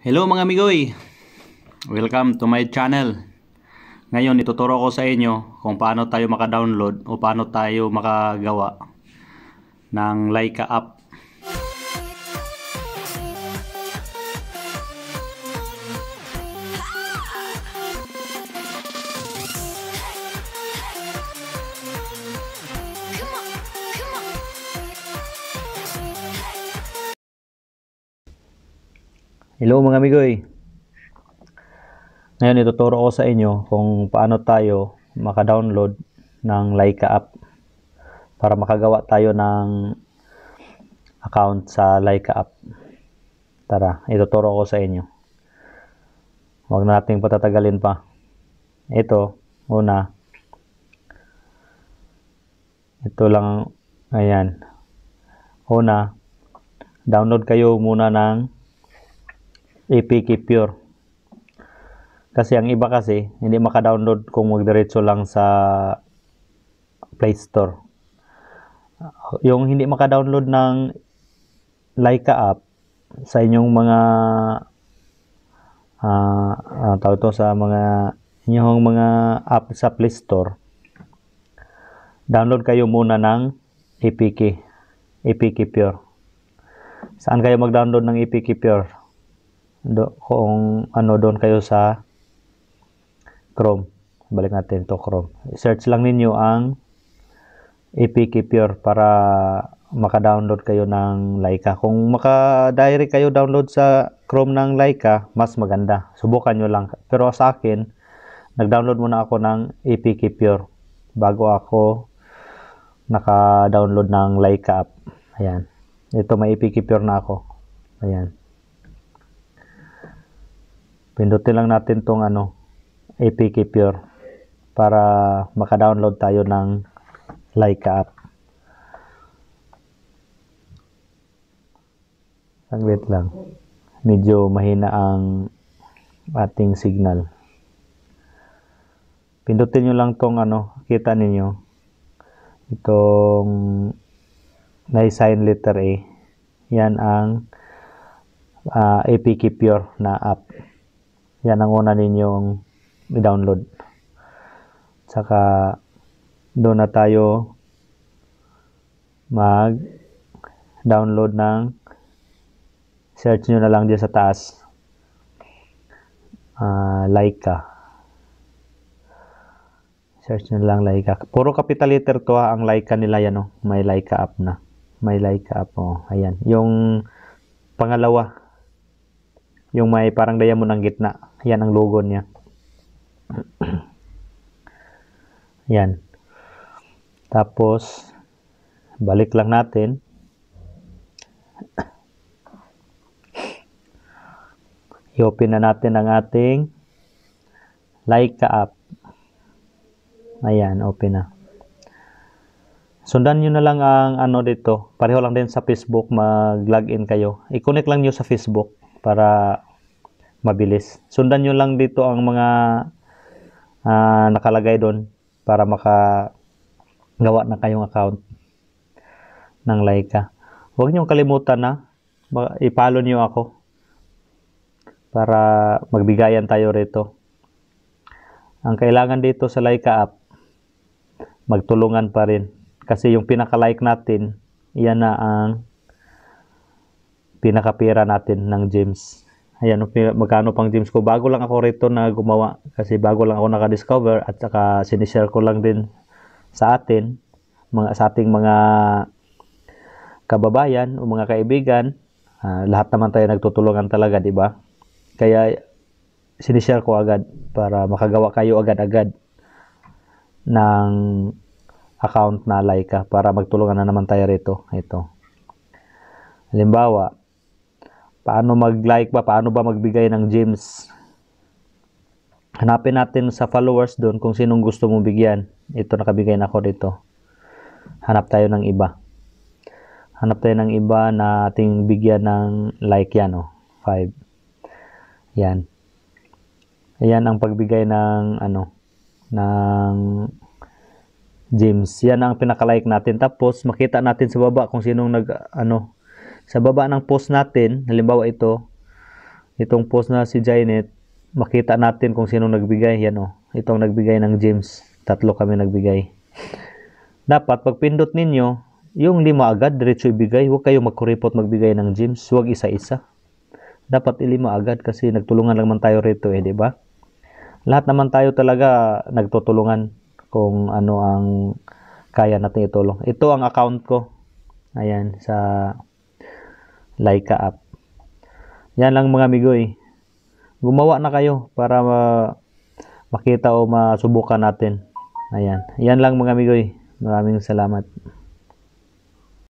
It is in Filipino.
Hello mga migoy! Welcome to my channel. Ngayon ituturo ko sa inyo kung paano tayo maka-download o paano tayo makagawa ng Leica app Hello mga migoy. Ngayon ituturo ko sa inyo kung paano tayo maka-download ng Laika app para makagawa tayo ng account sa Laika app. Tara, ituturo ko sa inyo. Huwag na nating patatagalin pa. Ito, una. Ito lang, ayan. Una, download kayo muna ng APK Pure. Kasi ang iba kasi, hindi maka-download kung magdiretso lang sa Play Store. Yung hindi maka-download ng Laika app sa inyong mga uh, tawag to sa mga inyong mga app sa Play Store, download kayo muna ng APK, APK Pure. Saan kayo mag-download ng APK Pure? do, kung ano doon kayo sa Chrome. Balik natin to Chrome. Search lang ninyo ang APK Pure para maka-download kayo ng Leica. Kung maka-direct kayo download sa Chrome ng Leica, mas maganda. Subukan nyo lang. Pero sa akin, nag-download muna ako ng APK Pure bago ako naka-download ng Leica app. Ayan. Ito may APK Pure na ako. Ayan pindutin lang natin tong ano APK Pure para maka-download tayo ng Leica app. Saglit lang. Medyo mahina ang ating signal. Pindutin nyo lang tong ano, kita ninyo. Itong na-sign letter A. Yan ang uh, ah, APK Pure na app. Yan ang una ninyong i-download. saka doon na tayo mag-download ng search nyo na lang dyan sa taas. Uh, Laika. Search nyo na lang Laika. Puro capital letter to ha. Ang Laika nila yan o. Oh. May Laika app na. May Laika app o. Oh. Ayan. Yung pangalawa yung may parang diamond ang gitna. Yan ang logo niya. Yan. Tapos, balik lang natin. I-open na natin ang ating Leica app. Ayan, open na. Sundan nyo na lang ang ano dito. Pareho lang din sa Facebook. Mag-login kayo. I-connect lang nyo sa Facebook para mabilis. Sundan nyo lang dito ang mga uh, nakalagay doon para maka gawa na kayong account ng Laika. Huwag niyong kalimutan na ipalo niyo ako para magbigayan tayo rito. Ang kailangan dito sa Laika app, magtulungan pa rin. Kasi yung pinaka-like natin, iyan na ang pinakapira natin ng James. Ayan, oh, magkano pang James ko. Bago lang ako rito na gumawa kasi bago lang ako naka-discover at saka sinishare ko lang din sa atin, mga, sa ating mga kababayan o mga kaibigan. Uh, lahat naman tayo nagtutulungan talaga, di ba? Kaya sinishare ko agad para makagawa kayo agad-agad ng account na Laika para magtulungan na naman tayo rito. Ito. Halimbawa, paano mag-like ba, paano ba magbigay ng gems. Hanapin natin sa followers doon kung sinong gusto mong bigyan. Ito nakabigay na ako dito. Hanap tayo ng iba. Hanap tayo ng iba na ating bigyan ng like yan oh. 5. Yan. Ayan ang pagbigay ng ano ng gems. Yan ang pinaka-like natin. Tapos makita natin sa baba kung sinong nag ano sa baba ng post natin, halimbawa ito, itong post na si Janet, makita natin kung sino nagbigay. Yan o, oh, itong nagbigay ng James. Tatlo kami nagbigay. Dapat, pag pindot ninyo, yung lima agad, diretso ibigay. Huwag kayo magkuripot magbigay ng James. Huwag isa-isa. Dapat ilima agad kasi nagtulungan lang man tayo rito eh, di ba? Lahat naman tayo talaga nagtutulungan kung ano ang kaya natin itulong. Ito ang account ko. Ayan, sa Laika app. Yan lang mga migoy. Gumawa na kayo para ma- makita o masubukan natin. Ayan. Yan lang mga migoy. Maraming salamat.